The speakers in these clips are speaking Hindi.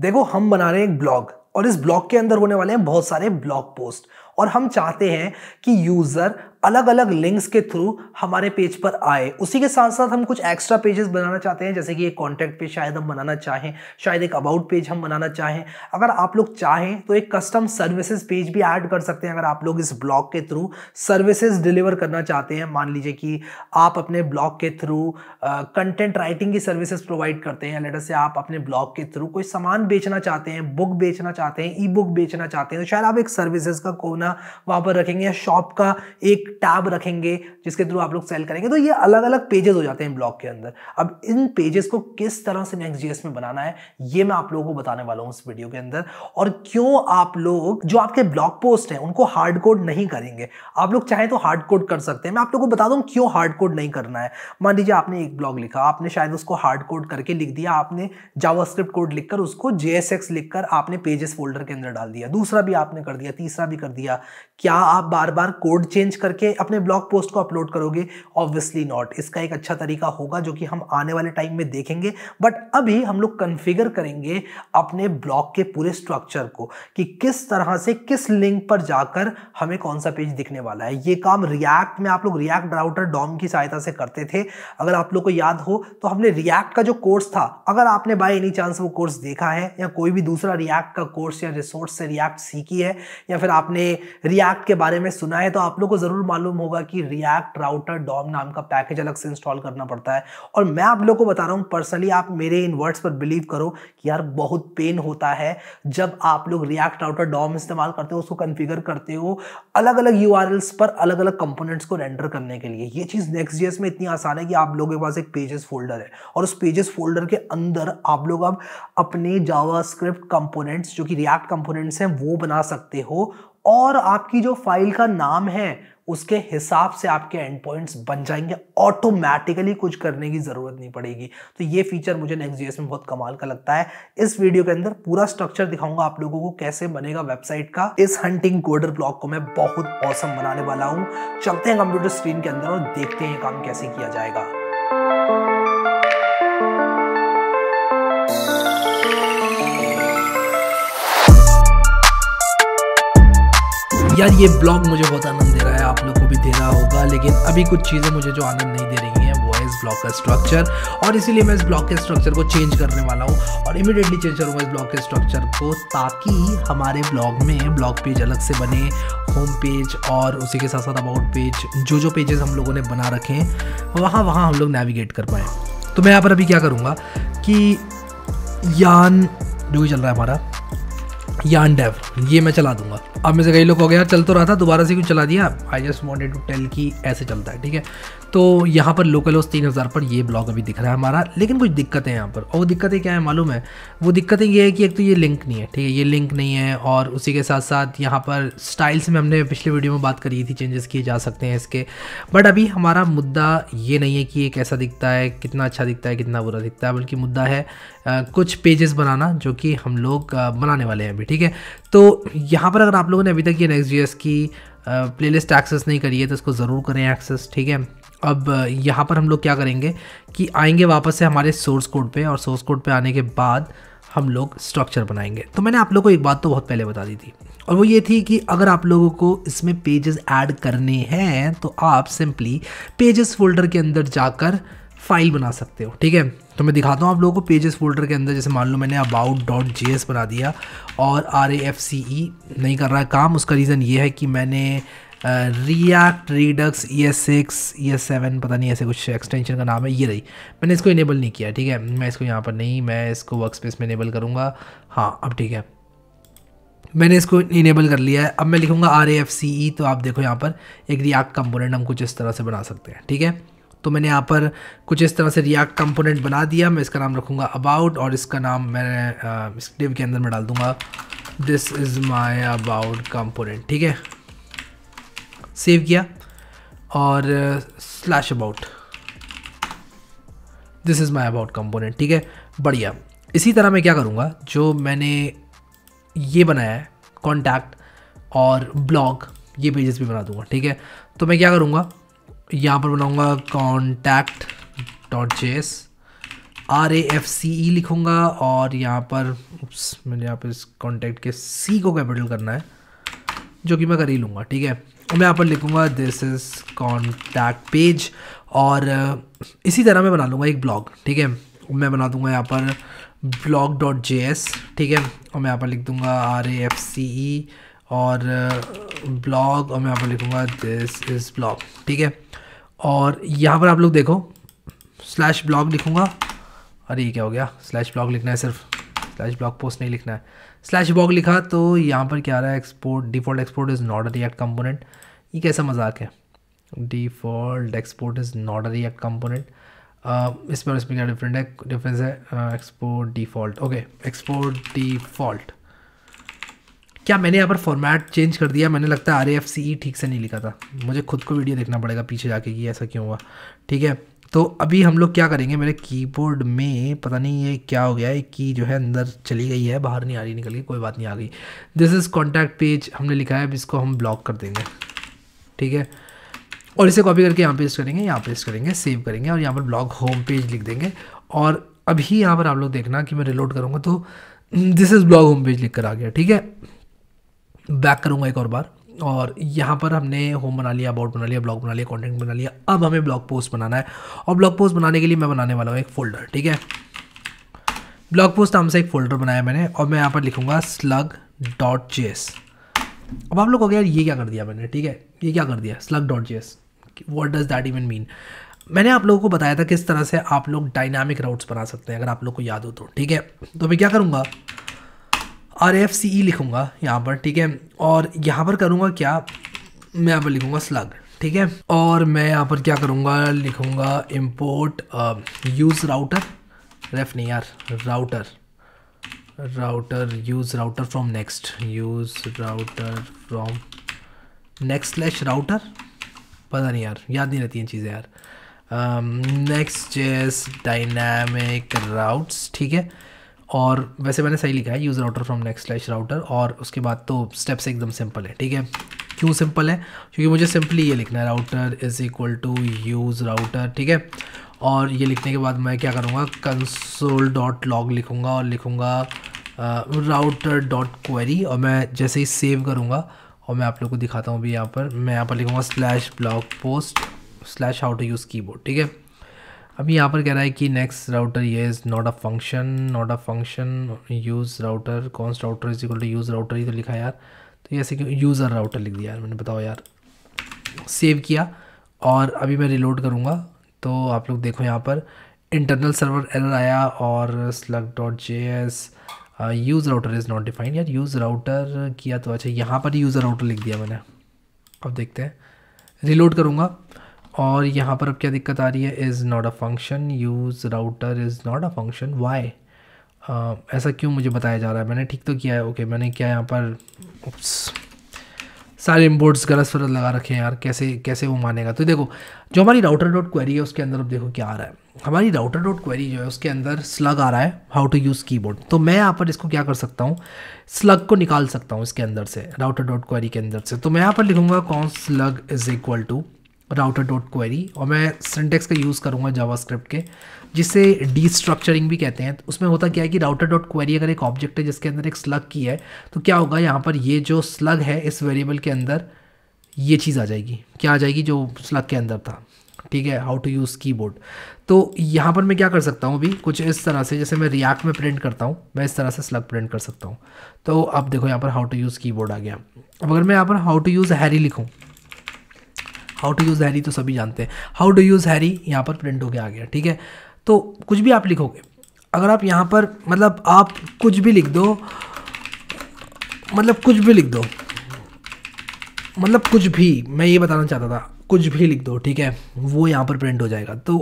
देखो हम बना रहे हैं एक ब्लॉग और इस ब्लॉग के अंदर होने वाले हैं बहुत सारे ब्लॉग पोस्ट और हम चाहते हैं कि यूज़र अलग अलग लिंक्स के थ्रू हमारे पेज पर आए उसी के साथ साथ हम कुछ एक्स्ट्रा पेजेस बनाना चाहते हैं जैसे कि एक कॉन्टैक्ट पेज शायद हम बनाना चाहें शायद एक अबाउट पेज हम बनाना चाहें अगर आप लोग चाहें तो एक कस्टम सर्विसेज पेज भी ऐड कर सकते हैं अगर आप लोग इस ब्लॉग के थ्रू सर्विसेज डिलीवर करना चाहते हैं मान लीजिए कि आप अपने ब्लॉग के थ्रू कंटेंट राइटिंग की सर्विसेज प्रोवाइड करते हैं लेटर से आप अपने ब्लॉग के थ्रू कोई सामान बेचना चाहते हैं बुक बेचना चाहते हैं ई बुक बेचना चाहते हैं तो शायद आप एक सर्विसेज का कोना वहाँ पर रखेंगे या शॉप का एक टैब रखेंगे जिसके थ्रू आप लोग सेल करेंगे तो ये अलग अलग पेजेस हो जाते हैं ब्लॉग के अंदर अब इन पेजेस को किस तरह से नेक्स्ट जीएस में बनाना है ये मैं आप लोगों को बताने वाला हूँ इस वीडियो के अंदर और क्यों आप लोग जो आपके ब्लॉग पोस्ट हैं उनको हार्ड कोड नहीं करेंगे आप लोग चाहें तो हार्ड कोड कर सकते हैं मैं आप लोग को बता दूँ क्यों हार्ड कोड नहीं करना है मान लीजिए आपने एक ब्लॉग लिखा आपने शायद उसको हार्ड कोड करके लिख दिया आपने जावा कोड लिखकर उसको जेएसएक्स लिखकर आपने पेजेस फोल्डर के अंदर डाल दिया दूसरा भी आपने कर दिया तीसरा भी कर दिया क्या आप बार बार कोड चेंज करके करके अपने ब्लॉग पोस्ट को अपलोड करोगे ऑब्वियसली नॉट इसका एक अच्छा तरीका होगा जो कि हम आने वाले टाइम में देखेंगे बट अभी हम लोग कन्फिगर करेंगे अपने ब्लॉग के पूरे स्ट्रक्चर को कि किस तरह से किस लिंक पर जाकर हमें कौन सा पेज दिखने वाला है ये काम रिएक्ट में आप लोग रिएक्ट राउटर डॉम की सहायता से करते थे अगर आप लोग को याद हो तो हमने रिएक्ट का जो कोर्स था अगर आपने बाय एनी चांस वो कोर्स देखा है या कोई भी दूसरा रिएक्ट का कोर्स या रिसोर्स से रिएक्ट सीखी है या फिर आपने रिएक्ट के बारे में सुना है तो आप लोग को ज़रूर मालूम होगा कि रिएक्ट राउटर डॉम नाम का पैकेज अलग से इंस्टॉल करना पड़ता है और मैं आप लोग को बता रहा हूँ पर्सनली आप मेरे इन वर्ड्स पर बिलीव करो कि यार बहुत पेन होता है जब आप लोग रिएक्ट राउटर डॉम इस्तेमाल करते हो उसको कन्फिगर करते हो अलग अलग यू पर अलग अलग कंपोनेंट्स को रेंडर करने के लिए ये चीज़ नेक्स्ट जेस में इतनी आसान है कि आप लोगों के पास एक पेजेस फोल्डर है और उस पेजेस फोल्डर के अंदर आप लोग अब अपने जावास्क्रिप्ट कंपोनेंट्स जो कि रिएक्ट कंपोनेंट्स हैं वो बना सकते हो और आपकी जो फाइल का नाम है उसके हिसाब से आपके एंड पॉइंट्स बन जाएंगे ऑटोमेटिकली कुछ करने की ज़रूरत नहीं पड़ेगी तो ये फीचर मुझे नेक्स्ट जीएस में बहुत कमाल का लगता है इस वीडियो के अंदर पूरा स्ट्रक्चर दिखाऊंगा आप लोगों को कैसे बनेगा वेबसाइट का इस हंटिंग कोडर ब्लॉक को मैं बहुत औसम बनाने वाला हूँ चलते हैं कंप्यूटर स्क्रीन के अंदर और देखते हैं काम कैसे किया जाएगा यार ये ब्लॉग मुझे बहुत आनंद दे रहा है आप लोग को भी दे रहा होगा लेकिन अभी कुछ चीज़ें मुझे जो आनंद नहीं दे रही हैं वो है इस ब्लॉग का स्ट्रक्चर और इसीलिए मैं इस ब्लॉग के स्ट्रक्चर को चेंज करने वाला हूँ और इमिडिएटली चेंज करूँगा इस ब्लॉग के स्ट्रक्चर को ताकि हमारे ब्लॉग में ब्लॉग पेज अलग से बने होम पेज और उसी के साथ साथ अबाउट पेज जो जो पेजेस हम लोगों ने बना रखे हैं वहाँ वहाँ हम लोग नेविगेट कर पाएँ तो मैं यहाँ पर अभी क्या करूँगा कि यान जो चल रहा है हमारा यान डेव ये मैं चला दूँगा अब में से कई लोग हो गया चल तो रहा था दोबारा से क्यों चला दिया I just wanted to tell कि ऐसे चलता है ठीक है तो यहाँ पर लोकल होस्ट तीन हज़ार पर ये ब्लॉग अभी दिख रहा है हमारा लेकिन कुछ दिक्कतें यहाँ पर और वो दिक्कतें क्या है मालूम है वो दिक्कतें ये है कि एक तो ये लिंक नहीं है ठीक है ये लिंक नहीं है और उसी के साथ साथ यहाँ पर स्टाइल्स में हमने पिछले वीडियो में बात करी थी चेंजेस किए जा सकते हैं इसके बट अभी हमारा मुद्दा ये नहीं है कि ये कैसा दिखता है कितना अच्छा दिखता है कितना बुरा दिखता है बल्कि मुद्दा है कुछ पेजेस बनाना जो कि हम लोग बनाने वाले हैं अभी ठीक है तो यहाँ पर अगर आप लोगों ने अभी तक ये नेक्स्ट जी की लिस्ट एक्सेस नहीं करी है तो इसको ज़रूर करें एक्सेस ठीक है अब यहाँ पर हम लोग क्या करेंगे कि आएंगे वापस से हमारे सोर्स कोड पे और सोर्स कोड पे आने के बाद हम लोग स्ट्रक्चर बनाएंगे तो मैंने आप लोगों को एक बात तो बहुत पहले बता दी थी और वो ये थी कि अगर आप लोगों को इसमें पेजेस ऐड करने हैं तो आप सिंपली पेजेस फोल्डर के अंदर जाकर फाइल बना सकते हो ठीक है तो मैं दिखाता हूँ आप लोगों को पेजेस फोल्डर के अंदर जैसे मान लो मैंने अबाउट डॉट जे एस बना दिया और आर ए एफ सी ई नहीं कर रहा है काम उसका रीज़न ये है कि मैंने React Redux E S six E S seven पता नहीं ऐसे कुछ एक्सटेंशन का नाम है ये रही मैंने इसको इनेबल नहीं किया ठीक है मैं इसको यहाँ पर नहीं मैं इसको वर्क स्पेस में इनेबल करूँगा हाँ अब ठीक है मैंने इसको इनेबल कर लिया है अब मैं लिखूँगा आर ए एफ सी ई तो आप देखो यहाँ पर एक रियाक्ट कंपोनेंट हम कुछ इस तरह से बना सकते हैं ठीक है तो मैंने यहाँ पर कुछ इस तरह से रिएक्ट कंपोनेंट बना दिया मैं इसका नाम रखूँगा अबाउट और इसका नाम मैं इस डिव के अंदर मैं डाल दूँगा this is my about component ठीक है सेव किया और slash about this is my about component ठीक है बढ़िया इसी तरह मैं क्या करूँगा जो मैंने ये बनाया है कॉन्टैक्ट और ब्लॉग ये पेजेस भी बना दूँगा ठीक है तो मैं क्या करूँगा यहाँ पर बनाऊँगा contact dot J S R A F C E लिखूँगा और यहाँ पर उप्स, मैंने यहाँ पर इस कॉन्टैक्ट के सी को कैपिटल करना है जो कि मैं कर ही लूँगा ठीक है मैं यहाँ पर लिखूँगा दिस इज़ कॉन्टैक्ट पेज और uh, इसी तरह मैं बना लूँगा एक ब्लॉग ठीक है मैं बना दूँगा यहाँ पर ब्लॉग डॉट जे एस ठीक है और मैं यहाँ पर लिख दूँगा R A F C E e और ब्लॉग और मैं यहाँ पर लिखूँगा दिस इज़ ब्लॉग ठीक है और यहाँ पर आप लोग देखो स्लैश ब्लॉग लिखूँगा अरे ये क्या हो गया स्लैश ब्लॉग लिखना है सिर्फ स्लैश ब्लॉग पोस्ट नहीं लिखना है स्लैश ब्लॉग लिखा तो यहाँ पर क्या आ रहा है export default export is not a React component ये कैसा मजाक है default export is not a React component इसमें और इसमें क्या डिफरेंट है डिफरेंस है export default okay export default क्या मैंने यहाँ पर फॉर्मेट चेंज कर दिया मैंने लगता है आर एफ सी ई ठीक से नहीं लिखा था मुझे खुद को वीडियो देखना पड़ेगा पीछे जाके कि ऐसा क्यों हुआ ठीक है तो अभी हम लोग क्या करेंगे मेरे कीबोर्ड में पता नहीं ये क्या हो गया है कि जो है अंदर चली गई है बाहर नहीं आ रही निकल गई कोई बात नहीं आ गई दिस इज़ कॉन्टैक्ट पेज हमने लिखा है अब इसको हम ब्लॉक कर देंगे ठीक है और इसे कॉपी करके यहाँ पेस्ट करेंगे यहाँ पेस्ट करेंगे सेव करेंगे और यहाँ पर ब्लॉग होम पेज लिख देंगे और अभी यहाँ पर आप लोग देखना कि मैं रिलोड करूँगा तो this is blog home page लिख कर आ गया ठीक है बैक करूँगा एक और बार और यहाँ पर हमने होम बना लिया अबाउट बना लिया ब्लॉग बना लिया कंटेंट बना लिया अब हमें ब्लॉग पोस्ट बनाना है और ब्लॉग पोस्ट बनाने के लिए मैं बनाने वाला हूँ एक फ़ोल्डर ठीक है ब्लॉग पोस्ट नाम से एक फ़ोल्डर बनाया मैंने और मैं यहाँ पर लिखूँगा स्लग डॉट जे अब आप लोग हो गया ये क्या कर दिया मैंने ठीक है ये क्या कर दिया slug dot J what does that even mean मैंने आप लोगों को बताया था किस तरह से आप लोग डायनामिक राउट्स बना सकते हैं अगर आप लोग को याद हो तो ठीक है तो मैं क्या करूँगा R F C E e लिखूँगा यहाँ पर ठीक है और यहाँ पर करूँगा क्या मैं यहाँ पर लिखूँगा स्लग ठीक है और मैं यहाँ पर क्या करूँगा लिखूँगा इम्पोर्ट यूज़ राउटर रेफ नहीं यार router router use router from next use router from next slash router पता नहीं यार याद नहीं रहती हैं चीज़ें यार नेक्स्ट जेस डायनामिक राउट्स ठीक है और वैसे मैंने सही लिखा है use router from next slash router और उसके बाद तो स्टेप्स एकदम सिंपल है ठीक है क्यों सिंपल है क्योंकि मुझे सिंपली ये लिखना है router is equal to use router ठीक है और ये लिखने के बाद मैं क्या करूँगा कंसोल डॉट लॉग लिखूँगा और लिखूँगा राउटर डॉट क्वेरी और मैं जैसे ही सेव करूँगा और मैं आप लोग को दिखाता हूँ अभी यहाँ पर मैं यहाँ पर लिखूँगा slash blog post slash how to use keyboard ठीक है अभी यहाँ पर कह रहा है कि नेक्स्ट राउटर ये is not a function not a function use router कौन सा router is equal to use router ही तो लिखा यार तो ऐसे क्यों यूज़र राउटर लिख दिया यार मैंने बताओ यार सेव किया और अभी मैं रिलोड करूँगा तो आप लोग देखो यहाँ पर इंटरनल सर्वर एरर आया और slug dot J S use router is not defined यार यूज़ राउटर किया तो अच्छा यहाँ पर यूज़र राउटर लिख दिया मैंने अब देखते हैं रिलोड करूँगा और यहाँ पर अब क्या दिक्कत आ रही है is not a function use router is not a function why ऐसा क्यों मुझे बताया जा रहा है मैंने ठीक तो किया है ओके okay, मैंने क्या यहाँ पर उप्स, सारे इम्पोर्ट्स गलत फरत लगा रखे हैं यार कैसे कैसे वो मानेगा तो देखो जो हमारी राउटर डॉट क्वेरी है उसके अंदर अब देखो क्या आ रहा है हमारी राउटर डॉट क्वेरी जो है उसके अंदर स्लग आ रहा है हाउ टू यूज़ कीबोर्ड तो मैं यहाँ पर इसको क्या कर सकता हूँ स्लग को निकाल सकता हूँ इसके अंदर से राउटर डॉट क्वेरी के अंदर से तो मैं यहाँ पर लिखूँगा कौन slug is equal to router dot query और मैं सिंटेक्स का यूज़ करूँगा जावास्क्रिप्ट के जिसे डी स्ट्रक्चरिंग भी कहते हैं तो उसमें होता क्या है कि राउटर डॉट क्वेरी अगर एक ऑब्जेक्ट है जिसके अंदर एक स्लग की है तो क्या होगा यहाँ पर ये जो स्लग है इस वेरिएबल के अंदर ये चीज़ आ जाएगी क्या आ जाएगी जो स्लग के अंदर था ठीक है हाउ टू यूज़ बोर्ड तो यहाँ पर मैं क्या कर सकता हूँ अभी कुछ इस तरह से जैसे मैं रियाक्ट में प्रिंट करता हूँ मैं इस तरह से स्लग प्रिंट कर सकता हूँ तो अब देखो यहाँ पर हाउ टू यूज़ की आ गया अब अगर मैं यहाँ पर हाउ टू यूज़ हैरी लिखूँ हाउ टू यूज़ हैरी तो सभी जानते हैं हाउ टू यूज़ हैरी यहाँ पर प्रिंट गया आ गया ठीक है तो कुछ भी आप लिखोगे अगर आप यहाँ पर मतलब आप कुछ भी लिख दो मतलब कुछ भी लिख दो मतलब कुछ भी मैं ये बताना चाहता था कुछ भी लिख दो ठीक है वो यहाँ पर प्रिंट हो जाएगा तो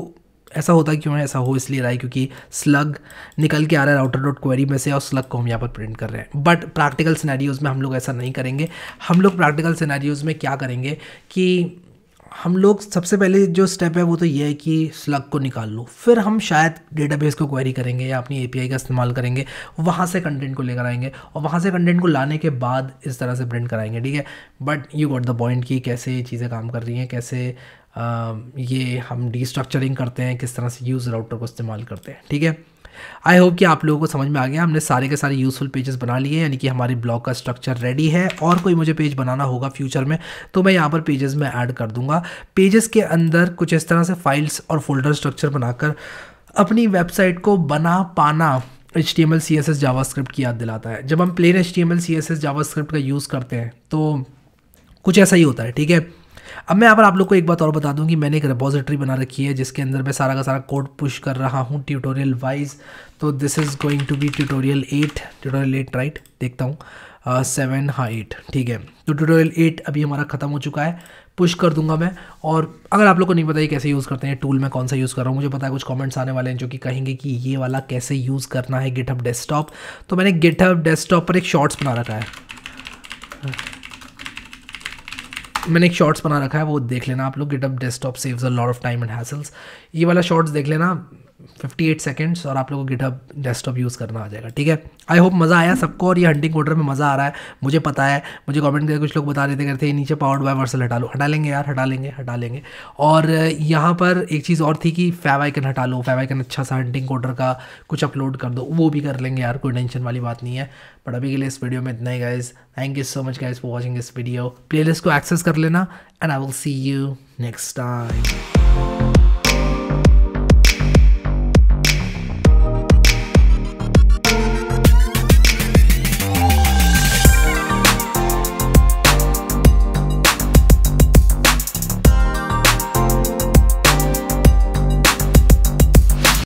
ऐसा होता क्यों है ऐसा हो इसलिए रहा है क्योंकि स्लग निकल के आ रहा है राउटर डॉट क्वेरी में से और स्लग को हम यहाँ पर प्रिंट कर रहे हैं बट प्रैक्टिकल सिनेरियोज़ में हम लोग ऐसा नहीं करेंगे हम लोग प्रैक्टिकल सिनेरियोज़ में क्या करेंगे कि हम लोग सबसे पहले जो स्टेप है वो तो ये है कि स्लग को निकाल लो फिर हम शायद डेटाबेस को क्वेरी करेंगे या अपनी एपीआई का इस्तेमाल करेंगे वहाँ से कंटेंट को लेकर आएंगे और वहाँ से कंटेंट को लाने के बाद इस तरह से प्रिंट कराएंगे ठीक है but you got the point कि कैसे ये चीज़ें काम कर रही हैं कैसे आ, ये हम डिस्ट्रक्चरिंग करते हैं किस तरह से यूज़ राउटर को इस्तेमाल करते हैं ठीक है आई होप कि आप लोगों को समझ में आ गया हमने सारे के सारे यूज़फुल पेजेस बना लिए यानी कि हमारे ब्लॉग का स्ट्रक्चर रेडी है और कोई मुझे पेज बनाना होगा फ्यूचर में तो मैं यहाँ पर पेजेस में ऐड कर दूँगा पेजेस के अंदर कुछ इस तरह से फाइल्स और फोल्डर स्ट्रक्चर बनाकर अपनी वेबसाइट को बना पाना H T M L C S S JavaScript की याद दिलाता है जब हम plain H T M L C S S JavaScript का यूज़ करते हैं तो कुछ ऐसा ही होता है ठीक है अब मैं यहाँ पर आप लोग को एक बात और बता दूँ कि मैंने एक रिपोजिटरी बना रखी है जिसके अंदर मैं सारा का सारा कोड पुश कर रहा हूँ ट्यूटोरियल वाइज तो this is going to be tutorial eight tutorial eight right देखता हूँ सेवन हाँ एट ठीक है तो ट्यूटोरियल एट अभी हमारा ख़त्म हो चुका है पुश कर दूंगा मैं और अगर आप लोग को नहीं पता ये कैसे यूज़ करते हैं टूल मैं कौन सा यूज़ कर रहा हूँ मुझे पता है कुछ कमेंट्स आने वाले हैं जो कि कहेंगे कि ये वाला कैसे यूज़ करना है गिटअप डेस्कटॉप तो मैंने गिटअप डेस्कटॉप पर एक शॉर्ट्स बना रखा है मैंने एक शॉर्ट्स बना रखा है वो देख लेना आप लोग GitHub desktop saves a lot of time and hassles ये वाला शॉर्ट्स देख लेना फिफ्टी एट सेकेंड्स और आप लोगों को गिटअप डेस्कटॉप यूज़ करना आ जाएगा ठीक है आई होप मज़ा आया सबको और ये हंटिंग कोडर में मज़ा आ रहा है मुझे पता है मुझे कमेंट करके कुछ लोग बता देते करते नीचे पावर्ड बाय वर्सल हटा लो हटा लेंगे यार हटा लेंगे हटा लेंगे और यहाँ पर एक चीज़ और थी कि फैव आइकन हटा लो फैव आइकन अच्छा सा हंटिंग कोडर का कुछ अपलोड कर दो वो भी कर लेंगे यार कोई टेंशन वाली बात नहीं है बट अभी के लिए इस वीडियो में इतना ही guys thank you so much guys for watching this video list को एक्सेस कर लेना and I will see you next time